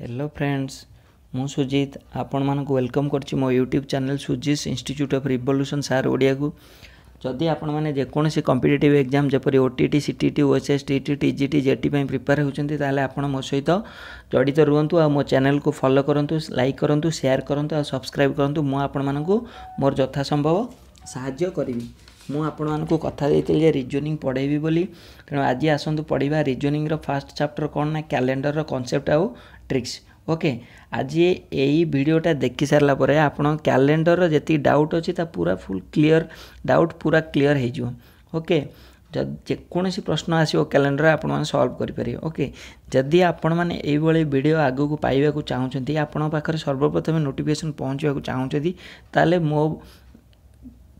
hello friends ମୁଁ ସୁଜିତ ଆପଣମାନଙ୍କୁ welcome କରୁଛି ମୋ YouTube channel Sujis institute of revolution sir ଓଡ଼ିଆକୁ ଯଦି ଆପଣମାନେ ଯେକୌଣସି କମ୍ପିଟେଟିଭ୍ ଏକ୍ଜାମ୍ ଯେପରି O T T C T T O S S T T T G T JT ପାଇଁ ପ୍ରିପେୟାର ହେଉଛନ୍ତି ତାହେଲେ ଆପଣ ମୋ ସହିତ ଜଡ଼ିତ ରୁହନ୍ତୁ ଆଉ ମୋ ଚ୍ୟାନେଲ୍କୁ ଫଲୋ କରନ୍ତୁ ଲାଇକ୍ କରନ୍ତୁ ସେୟାର୍ କରନ୍ତୁ ଆଉ ସବସ୍କ୍ରାଇବ୍ କରନ୍ତୁ ମୁଁ ଆପଣମାନଙ୍କୁ ମୋର ଯଥାସମ୍ଭବ ସାହାଯ୍ୟ କରିବି ମୁଁ ଆପଣମାନଙ୍କୁ କଥା ଦେଇଥିଲି ଯେ ରିଜୋନିଂ ପଢ଼େଇବି ବୋଲି ତେଣୁ ଆଜି ଆସନ୍ତୁ ପଢ଼ିବା ରିଜୋନିଂର ଫାର୍ଷ୍ଟ ଚାପ୍ଟର କ'ଣ ନା କ୍ୟାଲେଣ୍ଡରର କନସେପ୍ଟ ଆଉ ଟ୍ରିକ୍ସ ଓକେ ଆଜି ଏଇ ଭିଡ଼ିଓଟା ଦେଖି ସାରିଲା ପରେ ଆପଣ କ୍ୟାଲେଣ୍ଡରର ଯେତିକି ଡାଉଟ୍ ଅଛି ତା ପୁରା ଫୁଲ୍ କ୍ଲିଅର୍ ଡାଉଟ୍ ପୁରା କ୍ଲିଅର୍ ହେଇଯିବ ଓକେ ଯେକୌଣସି ପ୍ରଶ୍ନ ଆସିବ କ୍ୟାଲେଣ୍ଡର ଆପଣମାନେ ସଲ୍ଭ କରିପାରିବେ ଓକେ ଯଦି ଆପଣମାନେ ଏଇଭଳି ଭିଡ଼ିଓ ଆଗକୁ ପାଇବାକୁ ଚାହୁଁଛନ୍ତି ଆପଣଙ୍କ ପାଖରେ ସର୍ବପ୍ରଥମେ ନୋଟିଫିକେସନ୍ ପହଞ୍ଚିବାକୁ ଚାହୁଁଛନ୍ତି ତାହେଲେ ମୋ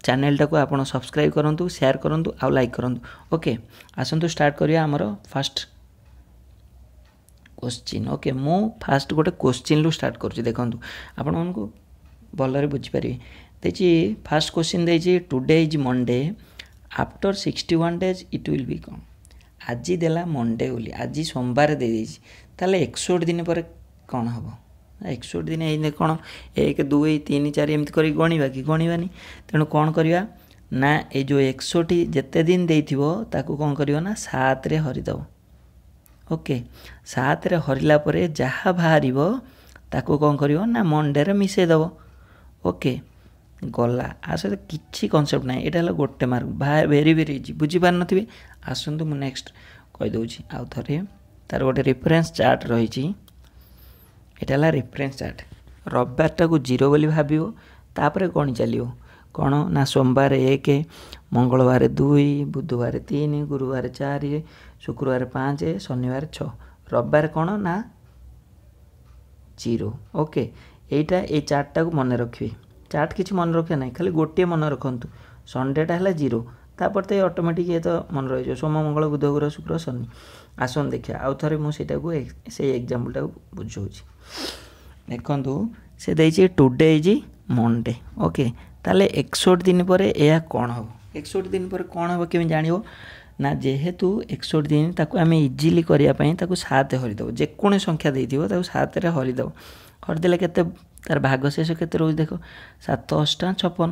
ଚ୍ୟାନେଲ୍ଟାକୁ ଆପଣ ସବସ୍କ୍ରାଇବ୍ କରନ୍ତୁ ସେୟାର୍ କରନ୍ତୁ ଆଉ ଲାଇକ୍ କରନ୍ତୁ ଓକେ ଆସନ୍ତୁ ଷ୍ଟାର୍ଟ କରିବା ଆମର ଫାଷ୍ଟ କୋଶ୍ଚିନ୍ ଓକେ ମୁଁ ଫାଷ୍ଟ ଗୋଟେ କୋଶ୍ଚିନ୍ରୁ ଷ୍ଟାର୍ଟ କରୁଛି ଦେଖନ୍ତୁ ଆପଣମାନଙ୍କୁ ଭଲରେ ବୁଝିପାରିବି ଦେଇଛି ଫାଷ୍ଟ କୋଶ୍ଚିନ୍ ଦେଇଛି today is Monday after sixty one days it will be come ଆଜି ଦେଲା ମନ୍ଡେ ବୋଲି ଆଜି ସୋମବାର ଦେଇଦେଇଛି ତାହେଲେ ଏକଷଠି ଦିନ ପରେ କ'ଣ ହେବ ଏକଷଠି ଦିନ ହେଇନେ କ'ଣ ଏକ ଦୁଇ ତିନି ଚାରି ଏମିତି କରିକି ଗଣିବା କି ଗଣିବାନି ତେଣୁ କ'ଣ କରିବା ନା ଏ ଯେଉଁ ଏକଷଠି ଯେତେ ଦିନ ଦେଇଥିବ ତାକୁ କ'ଣ କରିବ ନା ସାତରେ ହରିଦେବ ଓକେ ସାତରେ ହରିଲା ପରେ ଯାହା ବାହାରିବ ତାକୁ କ'ଣ କରିବ ନା ମଣ୍ଡେରେ ମିଶାଇଦେବ ଓକେ ଗଲା ଆ ସହିତ କିଛି କନସେପ୍ଟ ନାହିଁ ଏଇଟା ହେଲା ଗୋଟେ ମାର୍କ ଭେରି ଭେରି ଇଜି ବୁଝିପାରିନଥିବେ ଆସନ୍ତୁ ମୁଁ ନେକ୍ସଟ କହିଦେଉଛି ଆଉ ଥରେ ତା'ର ଗୋଟେ ରେଫରେନ୍ସ ଚାର୍ଟ ରହିଛି ଏଇଟା ହେଲା ରେଫରେନ୍ସ ଚାର୍ଟ ରବିବାରଟାକୁ ଜିରୋ ବୋଲି ଭାବିବ ତାପରେ ଗଣି ଚାଲିବ କ'ଣ ନା ସୋମବାର ଏକ ମଙ୍ଗଳବାର ଦୁଇ ବୁଧବାର ତିନି ଗୁରୁବାର ଚାରି ଶୁକ୍ରବାର ପାଞ୍ଚ ଶନିବାର ଛଅ ରବିବାର କ'ଣ ନା ଜିରୋ ଓକେ ଏଇଟା ଏଇ ଚାର୍ଟଟାକୁ ମନେ ରଖିବେ ଚାର୍ଟ କିଛି ମନେ ରଖିବା ନାହିଁ ଖାଲି ଗୋଟିଏ ମନେ ରଖନ୍ତୁ ସନ୍ଡେଟା ହେଲା ଜିରୋ ତାପରେ ତ ଏ ଅଟୋମେଟିକ୍ ଏ ତ ମନେ ରହିଯିବ ସୋମ ମଙ୍ଗଳ ବୁଧ ଗୁରୁ ଶୁକ୍ର ଶନି ଆସନ୍ତୁ ଦେଖିବା ଆଉ ଥରେ ମୁଁ ସେଇଟାକୁ ସେଇ ଏକ୍ଜାମ୍ପଲ୍ଟାକୁ ବୁଝାଉଛି ଦେଖନ୍ତୁ ସେ ଦେଇଛି ଟୁଡେ ଇଜ୍ ମନ୍ଡେ ଓକେ ତାହେଲେ ଏକଷଠି ଦିନ ପରେ ଏହା କ'ଣ ହେବ ଏକଷଠି ଦିନ ପରେ କ'ଣ ହେବ କେମିତି ଜାଣିବ ନା ଯେହେତୁ ଏକଷଠି ଦିନ ତାକୁ ଆମେ ଇଜିଲି କରିବା ପାଇଁ ତାକୁ ସାତ ହରିଦେବ ଯେକୌଣସି ସଂଖ୍ୟା ଦେଇଥିବ ତାକୁ ସାତରେ ହରିଦେବ ହରିଦେଲେ କେତେ ତା'ର ଭାଗଶେଷ କେତେ ରହୁଛି ଦେଖ ସାତ ଅଷ୍ଟା ଛପନ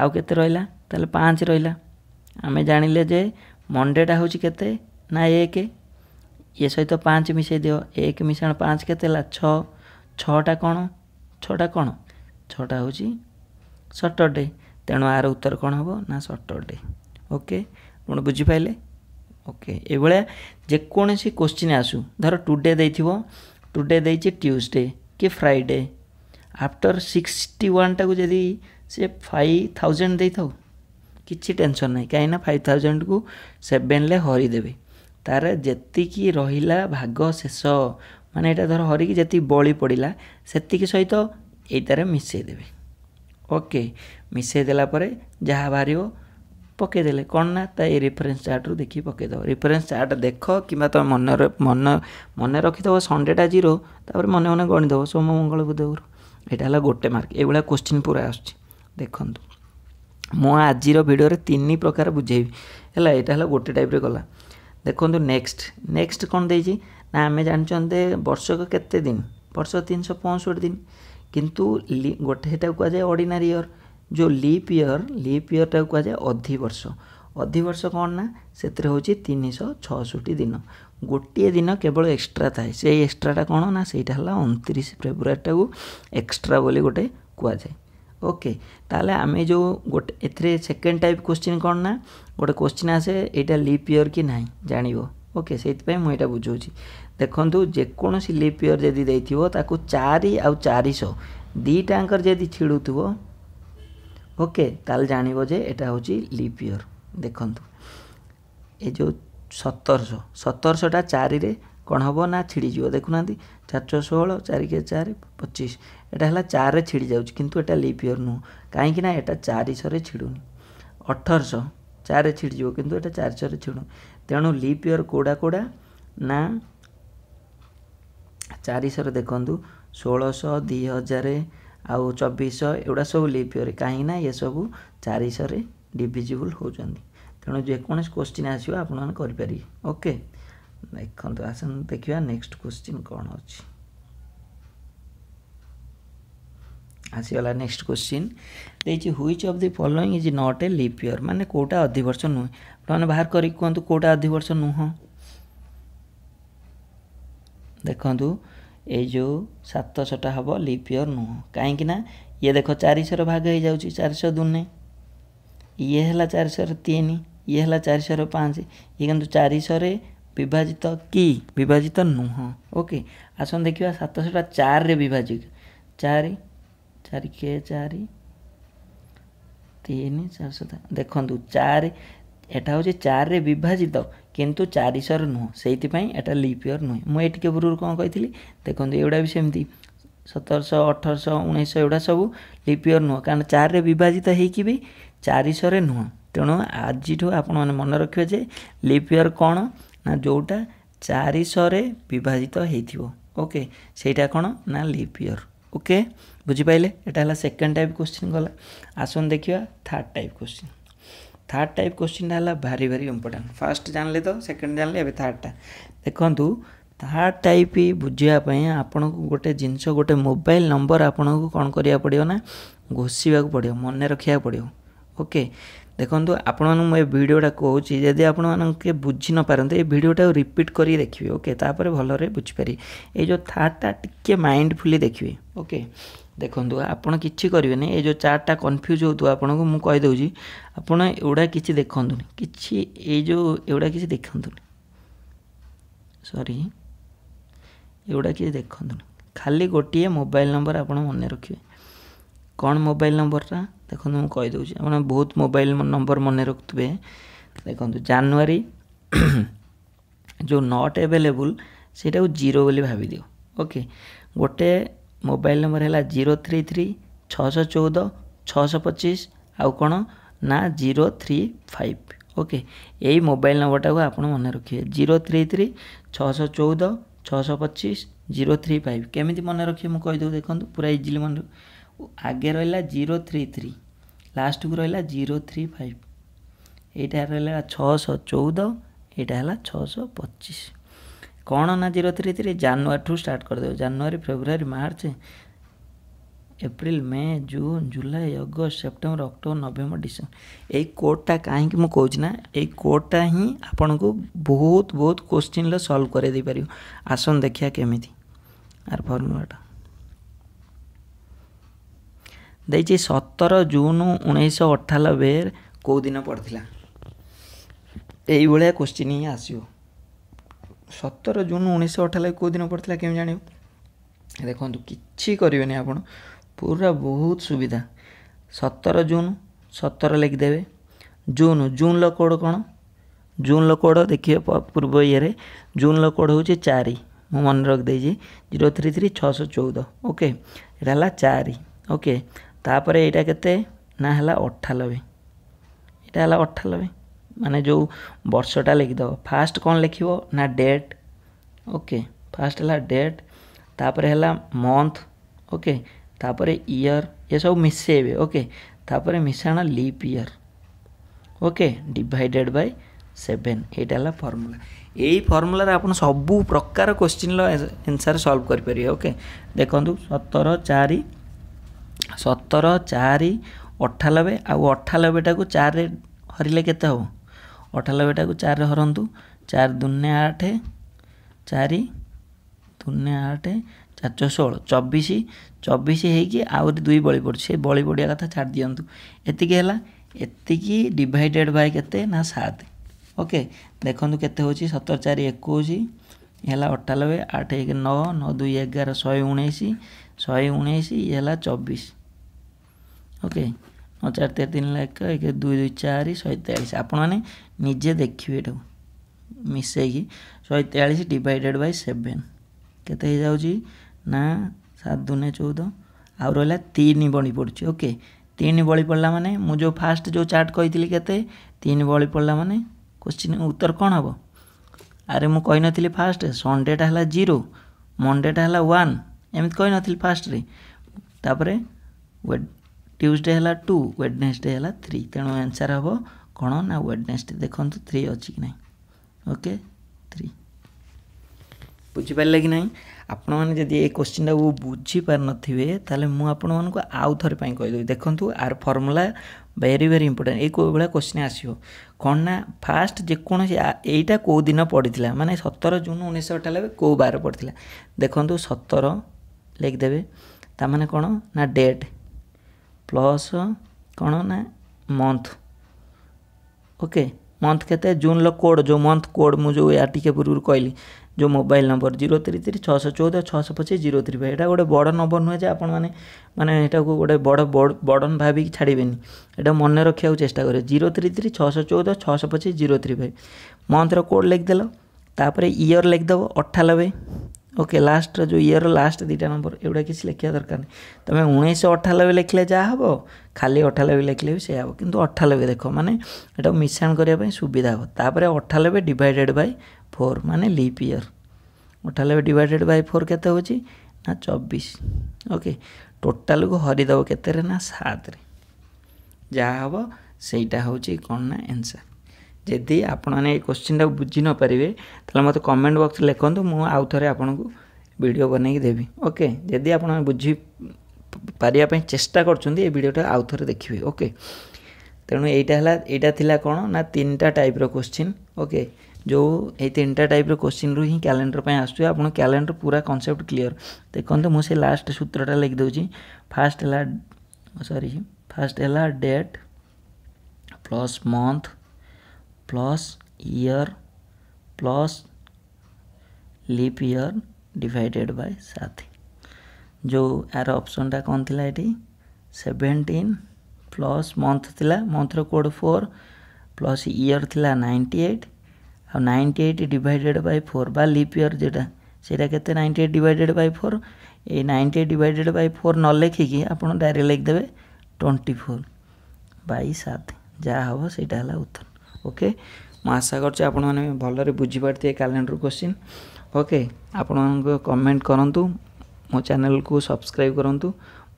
ଆଉ କେତେ ରହିଲା ତାହେଲେ ପାଞ୍ଚ ରହିଲା ଆମେ ଜାଣିଲେ ଯେ ମନ୍ଡେଟା ହେଉଛି କେତେ ନା ଏକ ଇଏ ସହିତ ପାଞ୍ଚ ମିଶାଇ ଦିଅ ଏକ ମିଶାଣ ପାଞ୍ଚ କେତେ ହେଲା ଛଅ ଛଅଟା କ'ଣ ଛଅଟା କ'ଣ ଛଅଟା ହେଉଛି ସଟରଡ଼େ ତେଣୁ ଆର ଉତ୍ତର କ'ଣ ହେବ ନା ସଟରଡ଼େ ଓକେ ଆପଣ ବୁଝିପାରିଲେ ଓକେ ଏଭଳିଆ ଯେକୌଣସି କ୍ୱଶ୍ଚିନ୍ ଆସୁ ଧର ଟୁଡ଼େ ଦେଇଥିବ ଟୁଡ଼େ ଦେଇଛି ଟ୍ୟୁଜଡ଼େ କି ଫ୍ରାଇଡ଼େ ଆଫ୍ଟର ସିକ୍ସଟି ୱାନ୍ଟାକୁ ଯଦି ସେ ଫାଇଭ୍ ଥାଉଜେଣ୍ଡ ଦେଇଥାଉ କିଛି ଟେନସନ୍ ନାହିଁ କାହିଁକିନା ଫାଇଭ୍ ଥାଉଜେଣ୍ଡକୁ ସେଭେନରେ ହରିଦେବେ ତା'ର ଯେତିକି ରହିଲା ଭାଗ ଶେଷ ମାନେ ଏଇଟା ଧର ହରିକି ଯେତିକି ବଳି ପଡ଼ିଲା ସେତିକି ସହିତ ଏଇଟାରେ ମିଶାଇ ଦେବେ ଓକେ ମିଶାଇ ଦେଲା ପରେ ଯାହା ବାହାରିବ ପକାଇଦେଲେ କ'ଣ ନା ତା ଏଇ ରେଫରେନ୍ସ ଚାର୍ଟରୁ ଦେଖିକି ପକାଇଦେବ ରେଫରେନ୍ସ ଚାର୍ଟ ଦେଖ କିମ୍ବା ତୁମେ ମନେ ମନ ମନେ ରଖିଥିବ ସଣ୍ଡେଟା ଜିରୋ ତା'ପରେ ମନେ ମନେ ଗଣିଦେବ ସୋମ ମଙ୍ଗଳ ବୁଧଗୁରୁ ଏଇଟା ହେଲା ଗୋଟେ ମାର୍କ ଏଇଭଳିଆ କୋଶ୍ଚିନ୍ ପୁରା ଆସୁଛି ଦେଖନ୍ତୁ ମୁଁ ଆଜିର ଭିଡ଼ିଓରେ ତିନି ପ୍ରକାର ବୁଝେଇବି ହେଲା ଏଇଟା ହେଲା ଗୋଟେ ଟାଇପ୍ରେ ଗଲା ଦେଖନ୍ତୁ ନେକ୍ସଟ ନେକ୍ସଟ କ'ଣ ଦେଇଛି ନା ଆମେ ଜାଣିଛନ୍ତି ବର୍ଷକ କେତେ ଦିନ ବର୍ଷ ତିନିଶହ ପଞ୍ଚଷଠି ଦିନ କିନ୍ତୁ ଗୋଟେ ସେଟାକୁ କୁହାଯାଏ ଅର୍ଡ଼ିନାରୀ ଇୟର ଯେଉଁ ଲିପ୍ ଇୟର୍ ଲିପ୍ ଇୟରଟାକୁ କୁହାଯାଏ ଅଧିବର୍ଷ ଅଧିବର୍ଷ କ'ଣ ନା ସେଥିରେ ହେଉଛି ତିନିଶହ ଛଅଷଠି ଦିନ ଗୋଟିଏ ଦିନ କେବଳ ଏକ୍ସଟ୍ରା ଥାଏ ସେଇ ଏକ୍ସଟ୍ରାଟା କ'ଣ ନା ସେଇଟା ହେଲା ଅଣତିରିଶ ଫେବୃଆରୀଟାକୁ ଏକ୍ସଟ୍ରା ବୋଲି ଗୋଟେ କୁହାଯାଏ ओके ताले आमे जो गोटे एथे सेकेंड टाइप क्वेश्चन कौन ना गोटे क्वेश्चन आसे ये लिप इयर कि ना जान ओके से मुझे बुझे देखूँ जेकोसी लिप इयर जदि दे चार चार शह दीटा जी छिड़ ओके ताल जानवे यहाँ हूँ लिप इयर देखु ये जो सतरश सतरशा चारि କ'ଣ ହେବ ନା ଛିଡ଼ିଯିବ ଦେଖୁନାହାନ୍ତି ଚାରି ଛଅ ଷୋହଳ ଚାରିକେ ଚାରି ପଚିଶ ଏଇଟା ହେଲା ଚାରିରେ ଛିଡ଼ି ଯାଉଛି କିନ୍ତୁ ଏଇଟା ଲିପିୟର ନୁହଁ କାହିଁକିନା ଏଇଟା ଚାରିଶହରେ ଛିଡ଼ୁନି ଅଠରଶହ ଚାରିରେ ଛିଡ଼ିଯିବ କିନ୍ତୁ ଏଇଟା ଚାରିଶହରେ ଛିଡ଼ୁନି ତେଣୁ ଲିପିୟର କେଉଁଡ଼ା କେଉଁଡ଼ା ନା ଚାରିଶହରେ ଦେଖନ୍ତୁ ଷୋହଳଶହ ଦୁଇ ହଜାର ଆଉ ଚବିଶ ଏଗୁଡ଼ା ସବୁ ଲିପିୟର କାହିଁକିନା ଏସବୁ ଚାରିଶହରେ ଡିଭିଜିବୁଲ୍ ହେଉଛନ୍ତି ତେଣୁ ଯେକୌଣସି କ୍ୱେଶ୍ଚିନ୍ ଆସିବ ଆପଣମାନେ କରିପାରିବେ ଓକେ ଦେଖନ୍ତୁ ଆସନ୍ତୁ ଦେଖିବା ନେକ୍ସଟ କ୍ୱେଶ୍ଚିନ୍ କ'ଣ ଅଛି ଆସିଗଲା ନେକ୍ସଟ କ୍ୱେଶ୍ଚିନ୍ ଦେଇଛି which of the following is not a leap year ମାନେ କେଉଁଟା ଅଧିବର୍ଷ ନୁହେଁ ଆପଣମାନେ ବାହାର କରିକି କୁହନ୍ତୁ କେଉଁଟା ଅଧିବର୍ଷ ନୁହଁ ଦେଖନ୍ତୁ ଏଇ ଯେଉଁ ସାତଶହଟା ହେବ ଲିପ୍ ଇୟର୍ ନୁହଁ କାହିଁକି ନା ଇଏ ଦେଖ ଚାରିଶହର ଭାଗ ହେଇଯାଉଛି ଚାରିଶହ ଦୁନେ ଇଏ ହେଲା ଚାରିଶହର ତିନି ଇଏ ହେଲା ଚାରିଶହର ପାଞ୍ଚ ଇଏ କିନ୍ତୁ ଚାରିଶହରେ ବିଭାଜିତ କି ବିଭାଜିତ ନୁହଁ ଓକେ ଆସନ୍ତୁ ଦେଖିବା ସାତଶହଟା ଚାରିରେ ବିଭାଜିତ ଚାରି ଚାରି କେ ଚାରି ତିନି ଚାରିଶହ ଦେଖନ୍ତୁ ଚାରି ଏଟା ହେଉଛି ଚାରିରେ ବିଭାଜିତ କିନ୍ତୁ ଚାରିଶହରେ ନୁହଁ ସେଇଥିପାଇଁ ଏଟା ଲିପିୟର ନୁହେଁ ମୁଁ ଏଠି କେବେରୁ କ'ଣ କହିଥିଲି ଦେଖନ୍ତୁ ଏଗୁଡ଼ା ବି ସେମିତି ସତରଶହ ଅଠରଶହ ଉଣେଇଶହ ଏଗୁଡ଼ା ସବୁ ଲିପିୟର ନୁହଁ କାରଣ ଚାରିରେ ବିଭାଜିତ ହେଇକି ବି ଚାରିଶହରେ ନୁହଁ ତେଣୁ ଆଜିଠୁ ଆପଣମାନେ ମନେ ରଖିବେ ଯେ ଲିପିୟର କ'ଣ ନା ଯେଉଁଟା ଚାରିଶହରେ ବିଭାଜିତ ହେଇଥିବ ଓକେ ସେଇଟା କ'ଣ ନା ଲିପ୍ ଇୟର୍ ଓକେ ବୁଝିପାରିଲେ ଏଇଟା ହେଲା ସେକେଣ୍ଡ ଟାଇପ୍ କୋଶ୍ଚିନ୍ ଗଲା ଆସନ୍ତୁ ଦେଖିବା third type question third type କୋଶ୍ଚିନ୍ଟା ହେଲା ଭାରି ଭାରି ଇମ୍ପୋର୍ଟାଣ୍ଟ ଫାର୍ଷ୍ଟ ଜାଣିଲେ ତ ସେକେଣ୍ଡ ଜାଣିଲେ ଏବେ ଥାର୍ଡ଼ଟା ଦେଖନ୍ତୁ ଥାର୍ଡ଼ ଟାଇପ୍ ବୁଝିବା ପାଇଁ ଆପଣଙ୍କୁ ଗୋଟେ ଜିନିଷ ଗୋଟେ ମୋବାଇଲ୍ ନମ୍ବର ଆପଣଙ୍କୁ କ'ଣ କରିବାକୁ ପଡ଼ିବ ନା ଘୋଷିବାକୁ ପଡ଼ିବ ମନେ ରଖିବାକୁ ପଡ଼ିବ ଓକେ ଦେଖନ୍ତୁ ଆପଣମାନଙ୍କୁ ମୁଁ ଏ ଭିଡ଼ିଓଟା କହୁଛି ଯଦି ଆପଣମାନଙ୍କୁ କିଏ ବୁଝି ନପାରନ୍ତି ଏ ଭିଡ଼ିଓଟାକୁ ରିପିଟ୍ କରି ଦେଖିବେ ଓକେ ତାପରେ ଭଲରେ ବୁଝିପାରିବେ ଏଇ ଯେଉଁ ଥାର୍ଡ଼ଟା ଟିକିଏ ମାଇଣ୍ଡଫୁଲି ଦେଖିବେ ଓକେ ଦେଖନ୍ତୁ ଆପଣ କିଛି କରିବେନି ଏ ଯେଉଁ ଚାର୍ଟଟା କନଫ୍ୟୁଜ୍ ହେଉଥିବ ଆପଣଙ୍କୁ ମୁଁ କହିଦେଉଛି ଆପଣ ଏଗୁଡ଼ା କିଛି ଦେଖନ୍ତୁନି କିଛି ଏଇ ଯେଉଁ ଏଗୁଡ଼ା କିଛି ଦେଖନ୍ତୁନି ସରି ଏଗୁଡ଼ା କିଛି ଦେଖନ୍ତୁନି ଖାଲି ଗୋଟିଏ ମୋବାଇଲ୍ ନମ୍ବର ଆପଣ ମନେ ରଖିବେ କ'ଣ ମୋବାଇଲ୍ ନମ୍ବରଟା ଦେଖନ୍ତୁ ମୁଁ କହିଦେଉଛି ଆପଣ ବହୁତ ମୋବାଇଲ ନମ୍ବର ମନେ ରଖୁଥିବେ ଦେଖନ୍ତୁ ଜାନୁଆରୀ ଯେଉଁ ନଟ୍ ଏଭେଲେବୁଲ୍ ସେଇଟାକୁ ଜିରୋ ବୋଲି ଭାବିଦିଅ ଓକେ ଗୋଟେ ମୋବାଇଲ ନମ୍ବର ହେଲା ଜିରୋ ଥ୍ରୀ ଥ୍ରୀ ଛଅଶହ ଚଉଦ ଛଅଶହ ପଚିଶ ଆଉ କ'ଣ ନା ଜିରୋ ଥ୍ରୀ ଫାଇଭ ଓକେ ଏଇ ମୋବାଇଲ ନମ୍ବରଟାକୁ ଆପଣ ମନେ ରଖିବେ ଜିରୋ ଥ୍ରୀ ଥ୍ରୀ ଛଅଶହ ଚଉଦ ଛଅଶହ ପଚିଶ ଜିରୋ ଥ୍ରୀ ଫାଇଭ କେମିତି ମନେ ରଖିବେ ମୁଁ କହିଦେବୁ ଦେଖନ୍ତୁ ପୁରା ଇଜିଲି ମନେ ରଖ आगे रहा जीरो थ्री थ्री लास्ट को रहा जीरो थ्री फाइव यहाँ रहा छःश चौदह यहाँ है छःश पचिश कौन ना जीरो थ्री थ्री जानुआरी ठू स्टार्ट करदे January February March April May June July August September October November December योडटा कहीं मुझे योडटा ही आपन को बहुत बहुत क्वेश्चन सल्व कर आसन देखा केमी आर फर्मुलाटा ଦେଇଛି ସତର ଜୁନ ଉଣେଇଶହ ଅଠାନବେ କେଉଁ ଦିନ ପଡ଼ିଥିଲା ଏଇଭଳିଆ କୋଶ୍ଚିନ୍ ହିଁ ଆସିବ ସତର ଜୁନ ଉଣେଇଶହ ଅଠାନବେ କେଉଁ ଦିନ ପଡ଼ିଥିଲା କେମିତି ଜାଣିବ ଦେଖନ୍ତୁ କିଛି କରିବେନି ଆପଣ ପୁରା ବହୁତ ସୁବିଧା ସତର ଜୁନ ସତର ଲେଖିଦେବେ ଜୁନ ଜୁନ୍ର କୋଡ଼ କ'ଣ ଜୁନ୍ର କୋଡ଼ ଦେଖିବେ ପୂର୍ବ ଇଏରେ ଜୁନ୍ର କୋଡ଼ ହେଉଛି ଚାରି ମୁଁ ମନେ ରଖିଦେଇଛି ଜିରୋ ଥ୍ରୀ ଥ୍ରୀ ଛଅଶହ ଚଉଦ ଓକେ ଏଇଟା ହେଲା ଚାରି ଓକେ ତାପରେ ଏଇଟା କେତେ ନା ହେଲା ଅଠାନବେ ଏଇଟା ହେଲା ଅଠାନବେ ମାନେ ଯେଉଁ ବର୍ଷଟା ଲେଖିଦେବ ଫାଷ୍ଟ କ'ଣ ଲେଖିବ ନା ଡେଟ୍ ଓକେ ଫାଷ୍ଟ ହେଲା ଡେଟ୍ ତାପରେ ହେଲା ମନ୍ଥ ଓକେ ତାପରେ ଇୟର୍ ଏସବୁ ମିଶାଇବେ ଓକେ ତାପରେ ମିଶାଣ leap year okay divided by seven ଏଇଟା ହେଲା ଫର୍ମୁଲା ଏଇ ଫର୍ମୁଲାରେ ଆପଣ ସବୁ ପ୍ରକାର କୋଶ୍ଚିନ୍ର ଏନ୍ସର୍ ସଲ୍ଭ କରିପାରିବେ ଓକେ ଦେଖନ୍ତୁ ସତର ଚାରି ସତର ଚାରି ଅଠାନବେ ଆଉ ଅଠାନବେଟାକୁ ଚାରିରେ ହରିଲେ କେତେ ହେବ ଅଠାନବେଟାକୁ ଚାରିରେ ହରନ୍ତୁ ଚାରି ଦୁନେ ଆଠ ଚାରି ଦୁନେ ଆଠ ଚାରି ଛଅ ଷୋହଳ ଚବିଶ ଚବିଶ ହେଇକି ଆହୁରି ଦୁଇ ବଳି ପଡ଼ୁଛି ସେ ବଳି ପଡ଼ିବା କଥା ଛାଡ଼ି ଦିଅନ୍ତୁ ଏତିକି ହେଲା ଏତିକି ଡିଭାଇଡ଼େଡ଼ ବାଇ କେତେ ନା ସାତ ଓକେ ଦେଖନ୍ତୁ କେତେ ହେଉଛି ସତର ଚାରି ଏକୋଇଶ ହେଲା ଅଠାନବେ ଆଠ ଏକ ନଅ ନଅ ଦୁଇ ଏଗାର ଶହେ ଉଣେଇଶ ଶହେ ଉଣେଇଶ ଇଏ ହେଲା ଚବିଶ ଓକେ ନଅ ଚାରି ତେର ତିନି ଲକ୍ଷ ଏକ ଦୁଇ ଦୁଇ ଚାରି ଶହେ ତେୟାଳିଶ ଆପଣମାନେ ନିଜେ ଦେଖିବେ ଏଟାକୁ ମିଶେଇକି ଶହେ ତେୟାଳିଶ ଡିଭାଇଡ଼େଡ଼ ବାଇ ସେଭେନ୍ କେତେ ହେଇଯାଉଛି ନା ସାତ ଦୁନେ ଚଉଦ ଆଉ ରହିଲା ତିନି ବଳି ପଡ଼ୁଛି ଓକେ ତିନି ବଳି ପଡ଼ିଲା ମାନେ ମୁଁ ଯେଉଁ ଫାଷ୍ଟ ଯେଉଁ ଚାର୍ଟ କହିଥିଲି କେତେ ତିନି ବଳି ପଡ଼ିଲା ମାନେ କ୍ୱେଶ୍ଚିନ୍ ଉତ୍ତର କ'ଣ ହେବ ଆରେ ମୁଁ କହିନଥିଲି ଫାଷ୍ଟ ସନ୍ଡ଼େଟା ହେଲା ଜିରୋ ମଣ୍ଡେଟା ହେଲା ୱାନ୍ ଏମିତି କହିନଥିଲି ଫାଷ୍ଟରେ ତାପରେ ଟ୍ୟୁଜଡ଼େ ହେଲା ଟୁ ଡେ ହେଲା ଥ୍ରୀ ତେଣୁ ଆନ୍ସର ହେବ କ'ଣ ନା ଡେ ଦେଖନ୍ତୁ ଥ୍ରୀ ଅଛି କି ନାହିଁ ଓକେ ଥ୍ରୀ ବୁଝିପାରିଲେ କି ନାହିଁ ଆପଣମାନେ ଯଦି ଏ କୋଶ୍ଚିନ୍ଟାକୁ ବୁଝିପାରିନଥିବେ ତାହେଲେ ମୁଁ ଆପଣମାନଙ୍କୁ ଆଉ ଥରେ ପାଇଁ କହିଦେବି ଦେଖନ୍ତୁ ଆର ଫର୍ମୁଲା ଭେରି ଭେରି ଇମ୍ପୋର୍ଟାଣ୍ଟ ଏଇ କେଉଁଭଳିଆ କୋଶ୍ଚିନ୍ ଆସିବ କ'ଣ ନା ଫାଷ୍ଟ ଯେକୌଣସି ଏଇଟା କେଉଁ ଦିନ ପଡ଼ିଥିଲା ମାନେ ସତର ଜୁନ୍ ଉଣେଇଶହ ଅଠାନବେ କେଉଁ ବାର ପଡ଼ିଥିଲା ଦେଖନ୍ତୁ ସତର ଲେଖିଦେବେ ତାମାନେ କ'ଣ ନା ଡେଟ୍ ପ୍ଲସ୍ କ'ଣ ନା ମନ୍ଥ ଓକେ ମନ୍ଥ କେତେ ଜୁନ୍ର କୋଡ଼୍ ଯେଉଁ ମନ୍ଥ କୋଡ଼୍ ମୁଁ ଯେଉଁ ୟା ଟିକେ ପୂର୍ବରୁ କହିଲି ଯେଉଁ mobile number zero three three ଛଅଶହ ଚଉଦ ଛଅଶହ ପଚିଶ ଜିରୋ ତିରି ଫାଇଭ୍ ଏଇଟା ଗୋଟେ ବଡ଼ ନମ୍ବର ନୁହେଁ ଯେ ଆପଣମାନେ ମାନେ ଏଇଟାକୁ ଗୋଟେ ବଡ଼ ବଡ଼ନ୍ ଭାବିକି ଛାଡ଼ିବେନି ଏଇଟା ମନେ ରଖିବାକୁ ଚେଷ୍ଟା କରିବେ ଜିରୋ ତିରି ତିରି ଛଅଶହ ଚଉଦ ଛଅଶହ ପଚିଶ ଜିରୋ ତିରି ଫାଇଭ୍ ମନ୍ଥର କୋଡ଼୍ ଲେଖିଦେଲ ତାପରେ ଇୟର୍ ଲେଖିଦେବ ଅଠାନବେ ଓକେ ଲାଷ୍ଟର ଯେଉଁ ଇୟର୍ର ଲାଷ୍ଟ ଦୁଇଟା ନମ୍ବର ଏଗୁଡ଼ା କିଛି ଲେଖିବା ଦରକାର ନାହିଁ ତୁମେ ଉଣେଇଶହ ଅଠାନବେ ଲେଖିଲେ ଯାହା ହେବ ଖାଲି ଅଠାନବେ ଲେଖିଲେ ବି ସେଇଆ ହେବ କିନ୍ତୁ ଅଠାନବେ ଦେଖ ମାନେ ଏଟାକୁ ମିଶାଣ କରିବା ପାଇଁ ସୁବିଧା ହେବ ତାପରେ ଅଠାନବେ ଡିଭାଇଡ଼େଡ଼ ବାଇ ଫୋର୍ ମାନେ ଲିପ୍ ଇୟର୍ ଅଠାନବେ ଡିଭାଇଡ଼େଡ଼ ବାଇ ଫୋର୍ କେତେ ହେଉଛି ନା ଚବିଶ ଓକେ ଟୋଟାଲକୁ ହରିଦେବ କେତେରେ ନା ସାତରେ ଯାହା ହେବ ସେଇଟା ହେଉଛି କ'ଣ ନା ଏନ୍ସର୍ ଯଦି ଆପଣମାନେ ଏଇ କୋଶ୍ଚିନ୍ଟାକୁ ବୁଝି ନପାରିବେ ତାହେଲେ ମୋତେ କମେଣ୍ଟ ବକ୍ସରେ ଲେଖନ୍ତୁ ମୁଁ ଆଉ ଥରେ ଆପଣଙ୍କୁ ଭିଡ଼ିଓ ବନେଇକି ଦେବି ଓକେ ଯଦି ଆପଣମାନେ ବୁଝି ପାରିବା ପାଇଁ ଚେଷ୍ଟା କରୁଛନ୍ତି ଏ ଭିଡ଼ିଓଟା ଆଉ ଥରେ ଦେଖିବେ ଓକେ ତେଣୁ ଏଇଟା ହେଲା ଏଇଟା ଥିଲା କ'ଣ ନା ତିନିଟା ଟାଇପ୍ର କୋଶ୍ଚିନ୍ ଓକେ ଯେଉଁ ଏଇ ତିନିଟା ଟାଇପ୍ର କୋଶ୍ଚିନ୍ରୁ ହିଁ କ୍ୟାଲେଣ୍ଡର ପାଇଁ ଆସୁଛି ଆପଣ କ୍ୟାଲେଣ୍ଡର ପୁରା କନସେପ୍ଟ କ୍ଲିଅର ଦେଖନ୍ତୁ ମୁଁ ସେ ଲାଷ୍ଟ ସୂତ୍ରଟା ଲେଖିଦେଉଛି ଫାଷ୍ଟ ହେଲା ସରି ଫାଷ୍ଟ ହେଲା date plus month plus year plus leap year divided by सात जो यार अपसन टा कौन थी ये सेवेन्टीन प्लस मंथ थी मन्थर रोड four plus year three ninety eight आ ninety eight divided by four बा लिप इयर जेटा से ninety eight divided by four ये ninety eight divided by four न लिखिकी आप डायरेक्ट लिखिदेवे ट्वेंटी फोर बै सात जहाँ हम सहीटा है उत्तर ଓକେ ମୁଁ ଆଶା କରୁଛି ଆପଣମାନେ ଭଲରେ ବୁଝିପାରିଥିବେ କ୍ୟାଲେଣ୍ଡର କୋଶ୍ଚିନ୍ ଓକେ ଆପଣମାନଙ୍କ କମେଣ୍ଟ କରନ୍ତୁ ମୋ ଚ୍ୟାନେଲକୁ ସବସ୍କ୍ରାଇବ୍ କରନ୍ତୁ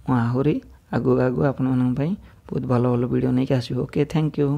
ମୁଁ ଆହୁରି ଆଗକୁ ଆଗକୁ ଆପଣମାନଙ୍କ ପାଇଁ ବହୁତ ଭଲ ଭଲ ଭିଡ଼ିଓ ନେଇକି ଆସିବି ଓକେ ଥ୍ୟାଙ୍କ ୟୁ